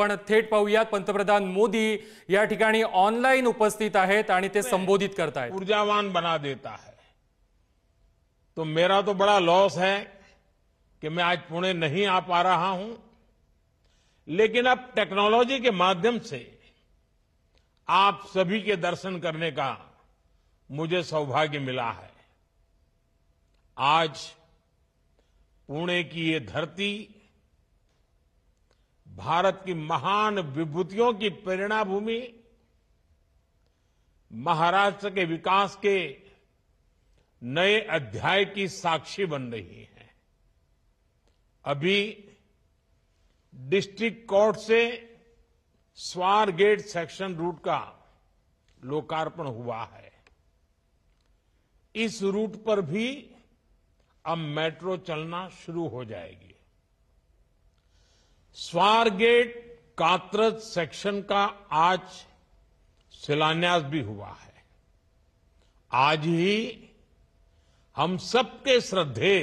थेट पाहूयात पंतप्रधान मोदी या ऑनलाइन उपस्थित है संबोधित ते संबोधित ऊर्जावान बना देता है तो मेरा तो बड़ा लॉस है कि मैं आज पुणे नहीं आ पा रहा हूं लेकिन अब टेक्नोलॉजी के माध्यम से आप सभी के दर्शन करने का मुझे सौभाग्य मिला है आज पुणे की ये धरती भारत की महान विभूतियों की प्रेरणा भूमि महाराष्ट्र के विकास के नए अध्याय की साक्षी बन रही है अभी डिस्ट्रिक्ट कोर्ट से स्वार गेट सेक्शन रूट का लोकार्पण हुआ है इस रूट पर भी अब मेट्रो चलना शुरू हो जाएगी स्वारगेट कात्रज सेक्शन का आज शिलान्यास भी हुआ है आज ही हम सबके श्रद्धे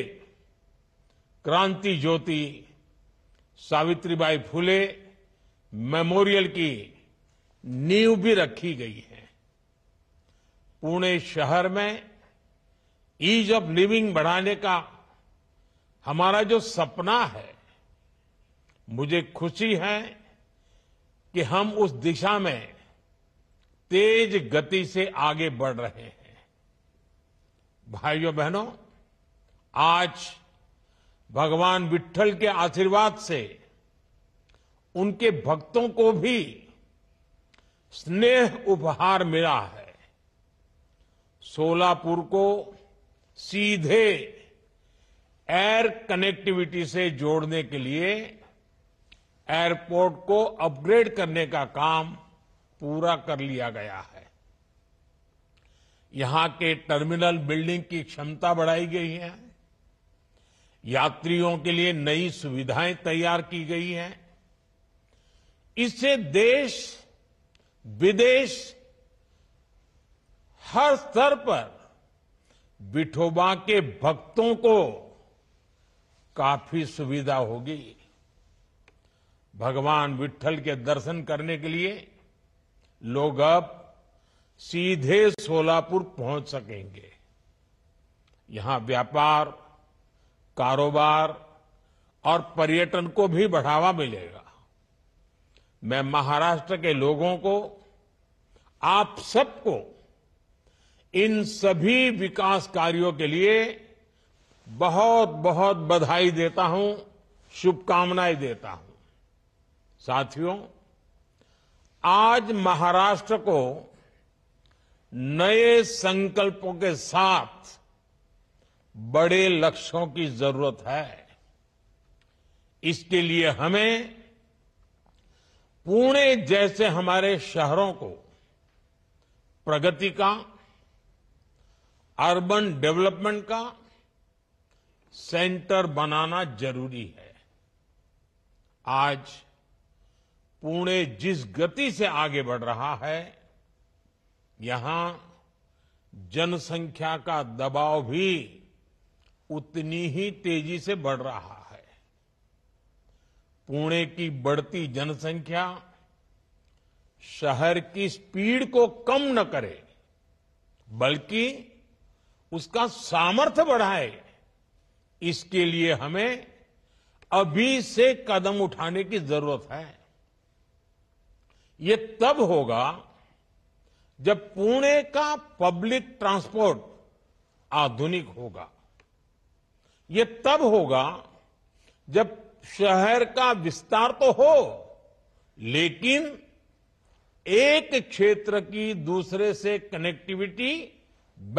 क्रांति ज्योति सावित्रीबाई फुले मेमोरियल की नींव भी रखी गई है पुणे शहर में ईज ऑफ लिविंग बढ़ाने का हमारा जो सपना है मुझे खुशी है कि हम उस दिशा में तेज गति से आगे बढ़ रहे हैं भाइयों बहनों आज भगवान विट्ठल के आशीर्वाद से उनके भक्तों को भी स्नेह उपहार मिला है सोलापुर को सीधे एयर कनेक्टिविटी से जोड़ने के लिए एयरपोर्ट को अपग्रेड करने का काम पूरा कर लिया गया है यहां के टर्मिनल बिल्डिंग की क्षमता बढ़ाई गई है यात्रियों के लिए नई सुविधाएं तैयार की गई हैं इससे देश विदेश हर स्तर पर विठोबा के भक्तों को काफी सुविधा होगी भगवान विट्ठल के दर्शन करने के लिए लोग अब सीधे सोलापुर पहुंच सकेंगे यहां व्यापार कारोबार और पर्यटन को भी बढ़ावा मिलेगा मैं महाराष्ट्र के लोगों को आप सबको इन सभी विकास कार्यों के लिए बहुत बहुत बधाई देता हूं शुभकामनाएं देता हूं साथियों आज महाराष्ट्र को नए संकल्पों के साथ बड़े लक्ष्यों की जरूरत है इसके लिए हमें पुणे जैसे हमारे शहरों को प्रगति का अर्बन डेवलपमेंट का सेंटर बनाना जरूरी है आज पुणे जिस गति से आगे बढ़ रहा है यहां जनसंख्या का दबाव भी उतनी ही तेजी से बढ़ रहा है पुणे की बढ़ती जनसंख्या शहर की स्पीड को कम न करे बल्कि उसका सामर्थ्य बढ़ाए इसके लिए हमें अभी से कदम उठाने की जरूरत है ये तब होगा जब पुणे का पब्लिक ट्रांसपोर्ट आधुनिक होगा ये तब होगा जब शहर का विस्तार तो हो लेकिन एक क्षेत्र की दूसरे से कनेक्टिविटी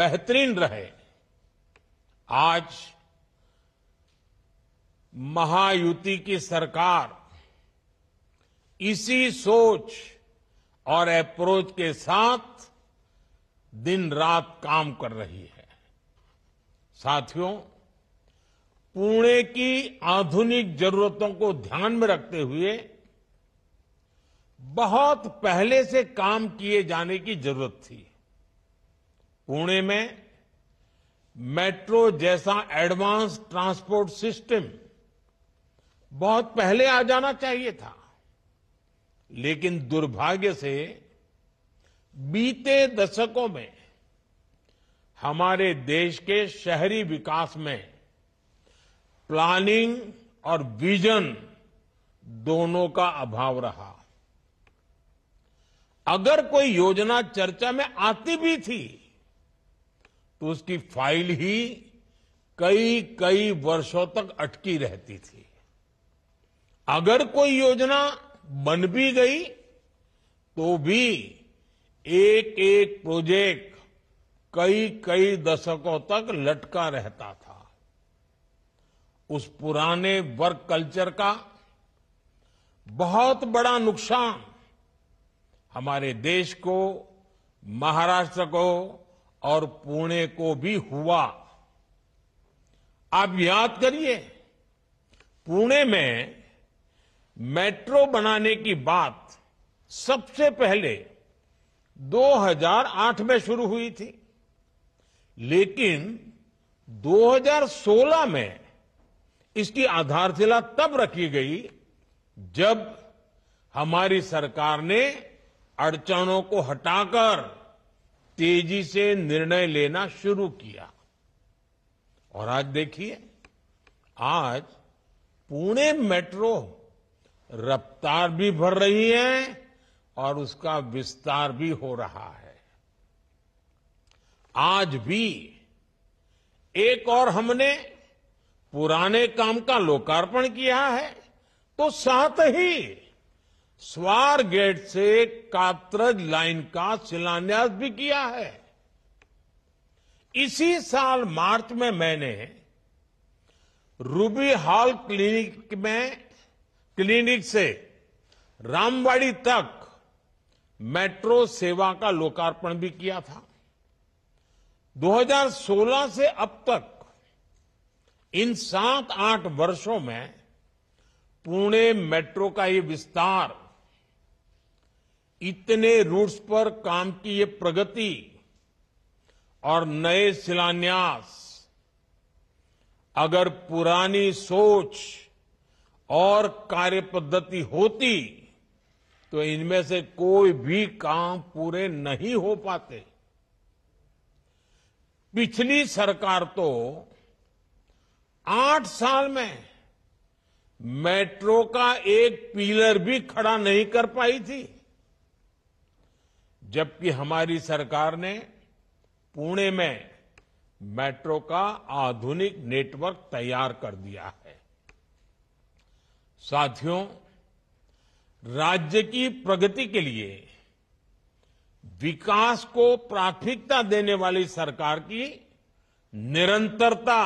बेहतरीन रहे आज महायुति की सरकार इसी सोच और अप्रोच के साथ दिन रात काम कर रही है साथियों पुणे की आधुनिक जरूरतों को ध्यान में रखते हुए बहुत पहले से काम किए जाने की जरूरत थी पुणे में मेट्रो जैसा एडवांस ट्रांसपोर्ट सिस्टम बहुत पहले आ जाना चाहिए था लेकिन दुर्भाग्य से बीते दशकों में हमारे देश के शहरी विकास में प्लानिंग और विजन दोनों का अभाव रहा अगर कोई योजना चर्चा में आती भी थी तो उसकी फाइल ही कई कई वर्षों तक अटकी रहती थी अगर कोई योजना बन भी गई तो भी एक एक प्रोजेक्ट कई कई दशकों तक लटका रहता था उस पुराने वर्क कल्चर का बहुत बड़ा नुकसान हमारे देश को महाराष्ट्र को और पुणे को भी हुआ आप याद करिए पुणे में मेट्रो बनाने की बात सबसे पहले 2008 में शुरू हुई थी लेकिन 2016 में इसकी आधारशिला तब रखी गई जब हमारी सरकार ने अड़चनों को हटाकर तेजी से निर्णय लेना शुरू किया और आज देखिए आज पुणे मेट्रो रफ्तार भी भर रही है और उसका विस्तार भी हो रहा है आज भी एक और हमने पुराने काम का लोकार्पण किया है तो साथ ही स्वार गेट से कात्रज लाइन का शिलान्यास भी किया है इसी साल मार्च में मैंने रूबी हॉल क्लिनिक में क्लीनिक से रामवाड़ी तक मेट्रो सेवा का लोकार्पण भी किया था 2016 से अब तक इन सात आठ वर्षों में पुणे मेट्रो का ये विस्तार इतने रूट्स पर काम की ये प्रगति और नए शिलान्यास अगर पुरानी सोच और कार्य पद्धति होती तो इनमें से कोई भी काम पूरे नहीं हो पाते पिछली सरकार तो आठ साल में मेट्रो का एक पिलर भी खड़ा नहीं कर पाई थी जबकि हमारी सरकार ने पुणे में मेट्रो का आधुनिक नेटवर्क तैयार कर दिया है साथियों राज्य की प्रगति के लिए विकास को प्राथमिकता देने वाली सरकार की निरंतरता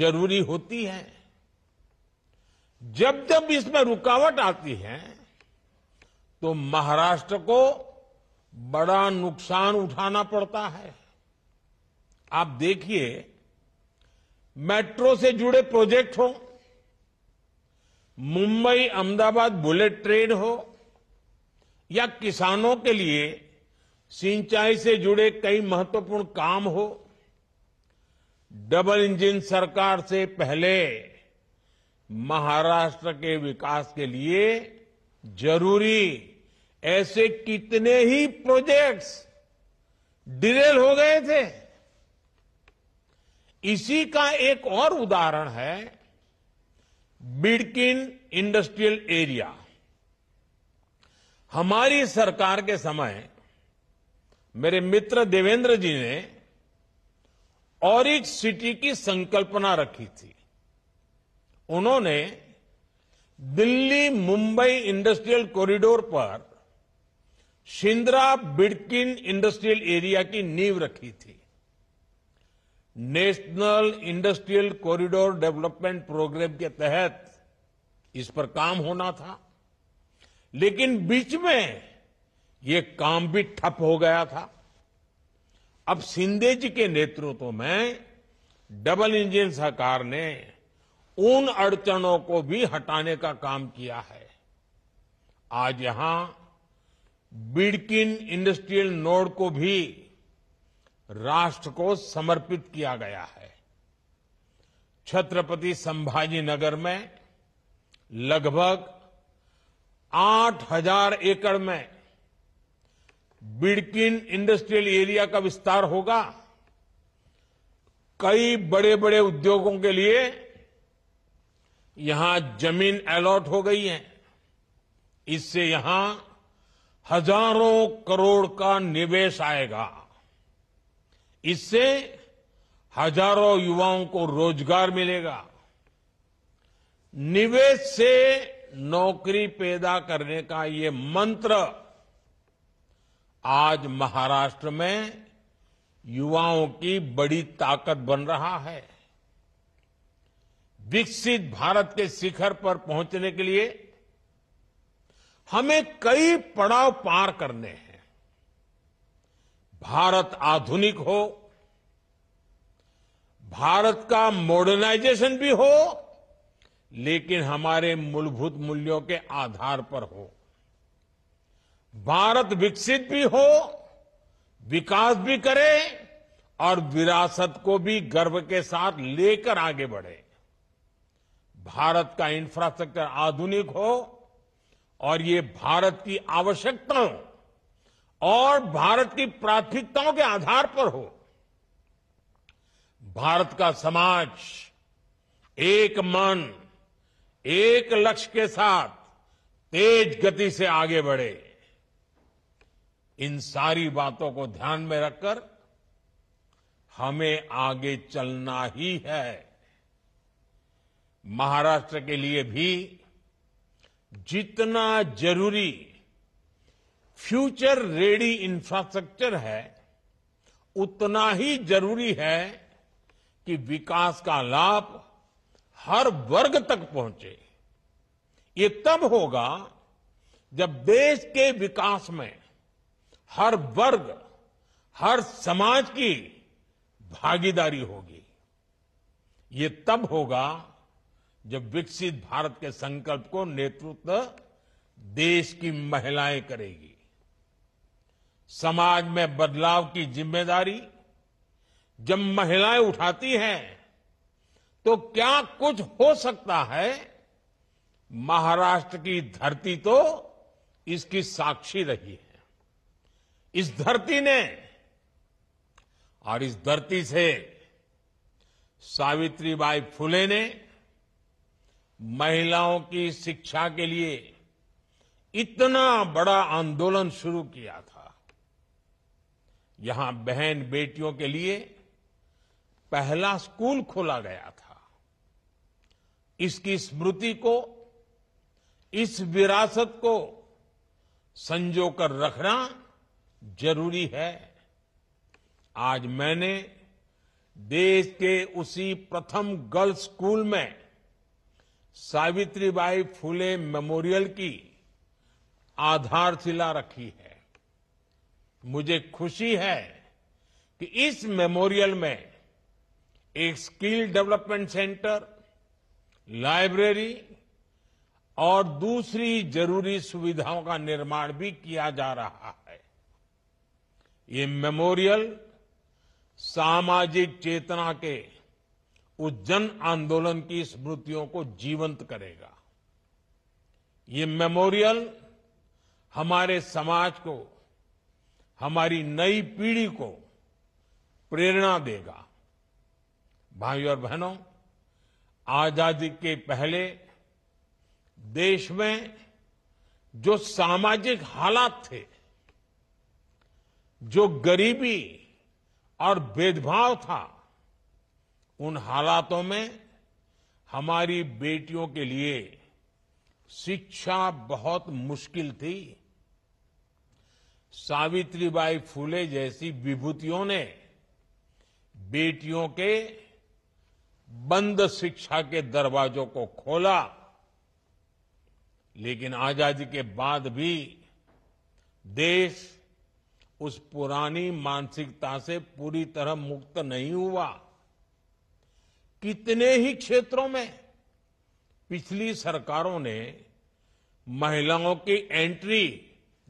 जरूरी होती है जब जब इसमें रुकावट आती है तो महाराष्ट्र को बड़ा नुकसान उठाना पड़ता है आप देखिए मेट्रो से जुड़े प्रोजेक्ट हों मुंबई अहमदाबाद बुलेट ट्रेन हो या किसानों के लिए सिंचाई से जुड़े कई महत्वपूर्ण काम हो डबल इंजन सरकार से पहले महाराष्ट्र के विकास के लिए जरूरी ऐसे कितने ही प्रोजेक्ट्स डिरेल हो गए थे इसी का एक और उदाहरण है बिडकिन इंडस्ट्रियल एरिया हमारी सरकार के समय मेरे मित्र देवेंद्र जी ने एक सिटी की संकल्पना रखी थी उन्होंने दिल्ली मुंबई इंडस्ट्रियल कॉरिडोर पर शिंद्रा बिडकिन इंडस्ट्रियल एरिया की नींव रखी थी national industrial corridor development programme के तहत इस पर काम होना था लेकिन बीच में ये काम भी ठप हो गया था अब सिंधे जी के नेतृत्व में डबल इंजन सरकार ने उन अड़चनों को भी हटाने का काम किया है आज यहां बिड़किन इंडस्ट्रियल नोड को भी राष्ट्र को समर्पित किया गया है छत्रपति संभाजी नगर में लगभग 8000 एकड़ में बिड़किन इंडस्ट्रियल एरिया का विस्तार होगा कई बड़े बड़े उद्योगों के लिए यहां जमीन अलॉट हो गई है इससे यहां हजारों करोड़ का निवेश आएगा इससे हजारों युवाओं को रोजगार मिलेगा निवेश से नौकरी पैदा करने का ये मंत्र आज महाराष्ट्र में युवाओं की बड़ी ताकत बन रहा है विकसित भारत के शिखर पर पहुंचने के लिए हमें कई पड़ाव पार करने हैं भारत आधुनिक हो भारत का मॉडर्नाइजेशन भी हो लेकिन हमारे मूलभूत मूल्यों के आधार पर हो भारत विकसित भी हो विकास भी करे और विरासत को भी गर्व के साथ लेकर आगे बढ़े भारत का इंफ्रास्ट्रक्चर आधुनिक हो और ये भारत की आवश्यकताओं और भारत की प्राथमिकताओं के आधार पर हो भारत का समाज एक मन एक लक्ष्य के साथ तेज गति से आगे बढ़े इन सारी बातों को ध्यान में रखकर हमें आगे चलना ही है महाराष्ट्र के लिए भी जितना जरूरी फ्यूचर रेडी इंफ्रास्ट्रक्चर है उतना ही जरूरी है कि विकास का लाभ हर वर्ग तक पहुंचे ये तब होगा जब देश के विकास में हर वर्ग हर समाज की भागीदारी होगी ये तब होगा जब विकसित भारत के संकल्प को नेतृत्व देश की महिलाएं करेगी समाज में बदलाव की जिम्मेदारी जब महिलाएं उठाती हैं तो क्या कुछ हो सकता है महाराष्ट्र की धरती तो इसकी साक्षी रही है इस धरती ने और इस धरती से सावित्रीबाई फुले ने महिलाओं की शिक्षा के लिए इतना बड़ा आंदोलन शुरू किया था यहां बहन बेटियों के लिए पहला स्कूल खोला गया था इसकी स्मृति को इस विरासत को संजोकर रखना जरूरी है आज मैंने देश के उसी प्रथम गर्ल्स स्कूल में सावित्रीबाई फूले मेमोरियल की आधारशिला रखी है मुझे खुशी है कि इस मेमोरियल में एक स्किल डेवलपमेंट सेंटर लाइब्रेरी और दूसरी जरूरी सुविधाओं का निर्माण भी किया जा रहा है ये मेमोरियल सामाजिक चेतना के उस जन आंदोलन की स्मृतियों को जीवंत करेगा ये मेमोरियल हमारे समाज को हमारी नई पीढ़ी को प्रेरणा देगा भाइयों और बहनों आजादी के पहले देश में जो सामाजिक हालात थे जो गरीबी और भेदभाव था उन हालातों में हमारी बेटियों के लिए शिक्षा बहुत मुश्किल थी सावित्रीबाई फूले जैसी विभूतियों ने बेटियों के बंद शिक्षा के दरवाजों को खोला लेकिन आजादी के बाद भी देश उस पुरानी मानसिकता से पूरी तरह मुक्त नहीं हुआ कितने ही क्षेत्रों में पिछली सरकारों ने महिलाओं की एंट्री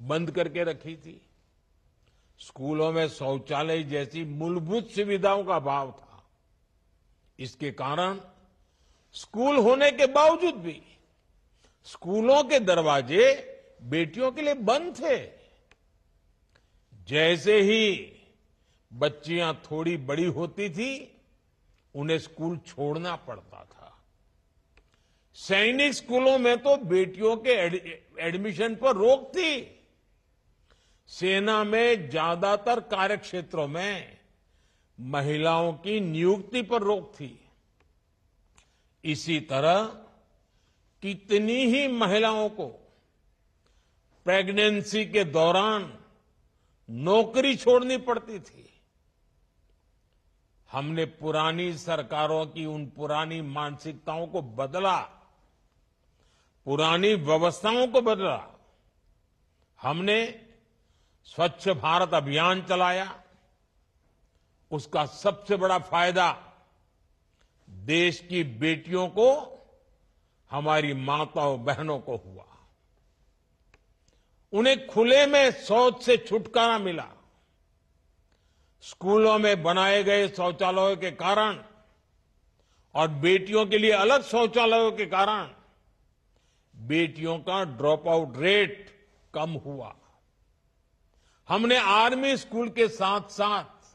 बंद करके रखी थी स्कूलों में शौचालय जैसी मूलभूत सुविधाओं का अभाव था इसके कारण स्कूल होने के बावजूद भी स्कूलों के दरवाजे बेटियों के लिए बंद थे जैसे ही बच्चियां थोड़ी बड़ी होती थी उन्हें स्कूल छोड़ना पड़ता था सैनिक स्कूलों में तो बेटियों के एडमिशन पर रोक थी सेना में ज्यादातर कार्यक्षेत्रों में महिलाओं की नियुक्ति पर रोक थी इसी तरह कितनी ही महिलाओं को प्रेगनेंसी के दौरान नौकरी छोड़नी पड़ती थी हमने पुरानी सरकारों की उन पुरानी मानसिकताओं को बदला पुरानी व्यवस्थाओं को बदला हमने स्वच्छ भारत अभियान चलाया उसका सबसे बड़ा फायदा देश की बेटियों को हमारी माताओं बहनों को हुआ उन्हें खुले में शौच से छुटकारा मिला स्कूलों में बनाए गए शौचालयों के कारण और बेटियों के लिए अलग शौचालयों के कारण बेटियों का ड्रॉप आउट रेट कम हुआ हमने आर्मी स्कूल के साथ साथ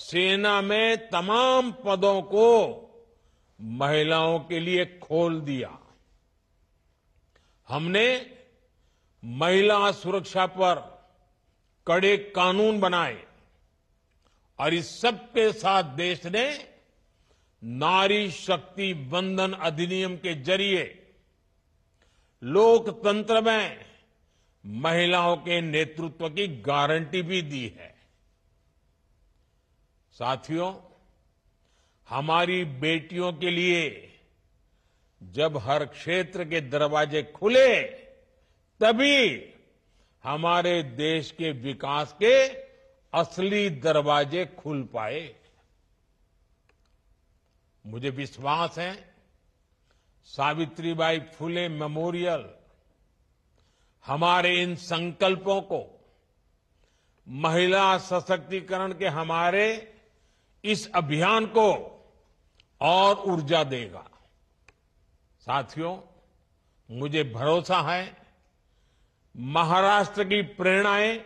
सेना में तमाम पदों को महिलाओं के लिए खोल दिया हमने महिला सुरक्षा पर कड़े कानून बनाए और इस सबके साथ देश ने नारी शक्ति बंधन अधिनियम के जरिए लोकतंत्र में महिलाओं के नेतृत्व की गारंटी भी दी है साथियों हमारी बेटियों के लिए जब हर क्षेत्र के दरवाजे खुले तभी हमारे देश के विकास के असली दरवाजे खुल पाए मुझे विश्वास है सावित्रीबाई फुले मेमोरियल हमारे इन संकल्पों को महिला सशक्तिकरण के हमारे इस अभियान को और ऊर्जा देगा साथियों मुझे भरोसा है महाराष्ट्र की प्रेरणाएं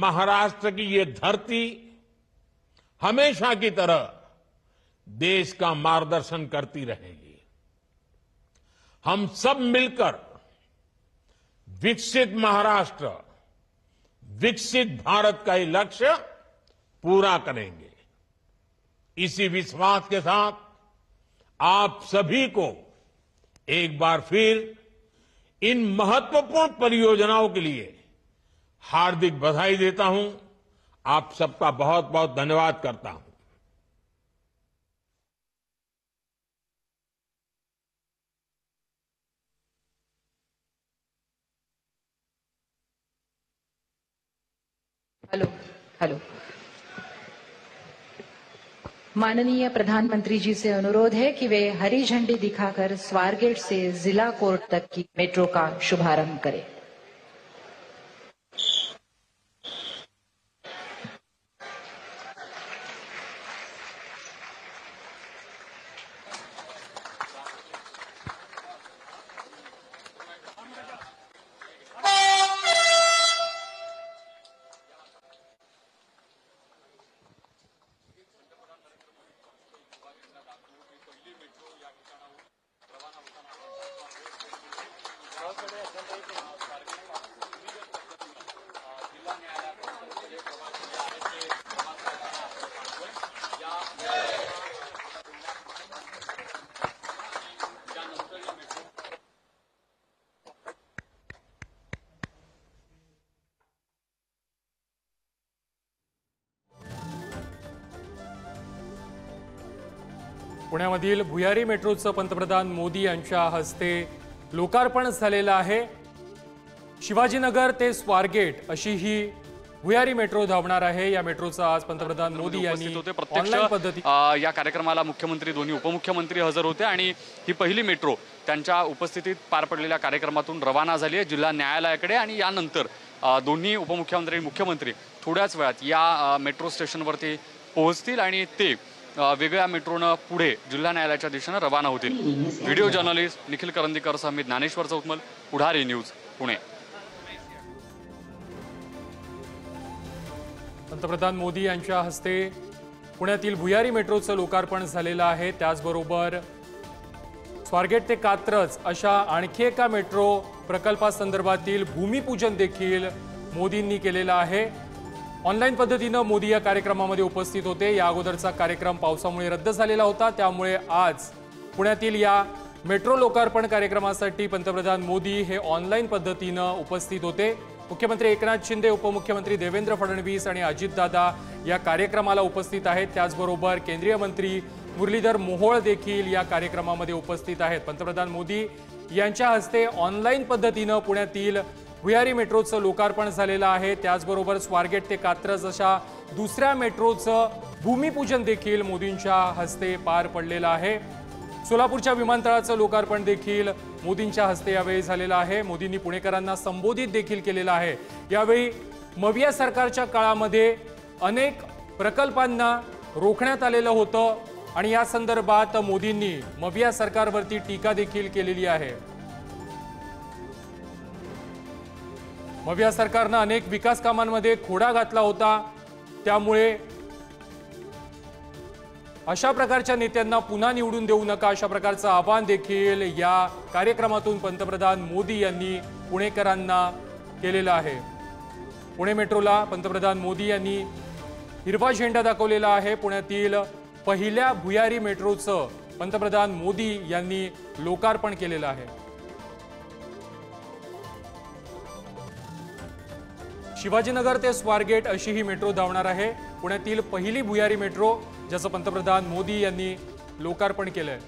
महाराष्ट्र की ये धरती हमेशा की तरह देश का मार्गदर्शन करती रहेगी हम सब मिलकर विकसित महाराष्ट्र विकसित भारत का ही लक्ष्य पूरा करेंगे इसी विश्वास के साथ आप सभी को एक बार फिर इन महत्वपूर्ण परियोजनाओं के लिए हार्दिक बधाई देता हूं आप सबका बहुत बहुत धन्यवाद करता हूं हेलो हेलो माननीय प्रधानमंत्री जी से अनुरोध है कि वे हरी झंडी दिखाकर स्वारगेट से जिला कोर्ट तक की मेट्रो का शुभारंभ करें पुण्यामधील भुयारी मेट्रोचं पंतप्रधान मोदी यांच्या हस्ते लोकार्पण झालेलं आहे शिवाजीनगर ते स्वारगेट अशी ही भुयारी मेट्रो धावणार आहे या मेट्रोचा आज पंतप्रधान मोदी यांनी होते प्रत्यक्ष पद्धती या कार्यक्रमाला मुख्यमंत्री दोन्ही उपमुख्यमंत्री हजर होते आणि ही पहिली मेट्रो त्यांच्या उपस्थितीत पार पडलेल्या कार्यक्रमातून रवाना झाली आहे जिल्हा न्यायालयाकडे आणि यानंतर दोन्ही उपमुख्यमंत्री मुख्यमंत्री थोड्याच वेळात या मेट्रो स्टेशनवरती पोहोचतील आणि ते वेगळ्या मेट्रोनं पुढे जिल्हा न्यायालयाच्या दिशेनं रवाना होतील व्हिडिओ जर्नलिस्ट निखिल करंदीकर मी ज्ञानेश्वर चौकमल पुढारी न्यूज पुणे पंतप्रधान मोदी यांच्या हस्ते पुण्यातील भुयारी मेट्रोचं लोकार्पण झालेलं आहे त्याचबरोबर स्वारगेट ते कात्रज अशा आणखी एका मेट्रो प्रकल्पासंदर्भातील भूमिपूजन देखील मोदींनी केलेलं आहे ऑनलाईन पद्धतीनं मोदी या कार्यक्रमामध्ये उपस्थित होते या अगोदरचा कार्यक्रम पावसामुळे रद्द झालेला होता त्यामुळे आज पुण्यातील या मेट्रो लोकार्पण कार्यक्रमासाठी पंतप्रधान मोदी हे ऑनलाईन पद्धतीनं उपस्थित होते मुख्यमंत्री एकनाथ शिंदे उपमुख्यमंत्री देवेंद्र फडणवीस आणि अजितदादा या कार्यक्रमाला उपस्थित आहेत त्याचबरोबर केंद्रीय मंत्री मुरलीधर मोहोळ देखील या कार्यक्रमामध्ये उपस्थित आहेत पंतप्रधान मोदी यांच्या हस्ते ऑनलाईन पद्धतीनं पुण्यातील भुयारी मेट्रोचं लोकार्पण झालेलं आहे त्याचबरोबर स्वारगेट ते कात्रज अशा दुसऱ्या मेट्रोचं भूमिपूजन देखील मोदींच्या हस्ते पार पडलेलं आहे सोलापूरच्या विमानतळाचं लोकार्पण देखील मोदींच्या हस्ते यावेळी झालेलं आहे मोदींनी पुणेकरांना संबोधित देखील केलेलं आहे यावेळी मविया सरकारच्या काळामध्ये अनेक प्रकल्पांना रोखण्यात आलेलं होतं आणि या संदर्भात मोदींनी मविया सरकारवरती टीका देखील केलेली आहे मविया सरकारनं अनेक विकास कामांमध्ये खोडा घातला होता त्यामुळे अशा प्रकारच्या नेत्यांना पुन्हा निवडून देऊ नका अशा प्रकारचं आव्हान देखील या कार्यक्रमातून पंतप्रधान मोदी यांनी पुणेकरांना केलेलं आहे पुणे मेट्रोला पंतप्रधान मोदी यांनी हिरवा झेंडा दाखवलेला आहे पुण्यातील पहिल्या भुयारी मेट्रोचं पंतप्रधान मोदी यांनी लोकार्पण केलेलं आहे शिवाजीनगर ते स्वारगेट अशी ही मेट्रो धावणार आहे पुण्यातील पहिली भुयारी मेट्रो ज्याचं पंतप्रधान मोदी यांनी लोकार्पण केलंय